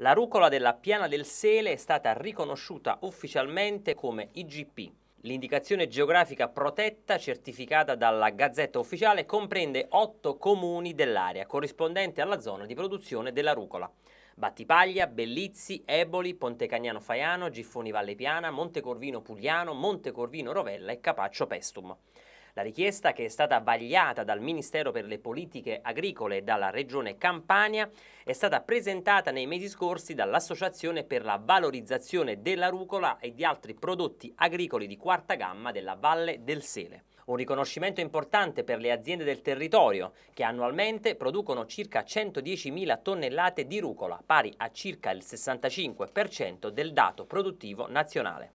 La rucola della piana del Sele è stata riconosciuta ufficialmente come IGP. L'indicazione geografica protetta certificata dalla Gazzetta Ufficiale comprende otto comuni dell'area corrispondente alla zona di produzione della rucola. Battipaglia, Bellizzi, Eboli, Pontecagnano Faiano, Giffoni Valle Piana, Montecorvino Pugliano, Montecorvino Rovella e Capaccio Pestum. La richiesta che è stata vagliata dal Ministero per le politiche agricole e dalla Regione Campania è stata presentata nei mesi scorsi dall'Associazione per la valorizzazione della rucola e di altri prodotti agricoli di quarta gamma della Valle del Sele. Un riconoscimento importante per le aziende del territorio che annualmente producono circa 110.000 tonnellate di rucola, pari a circa il 65% del dato produttivo nazionale.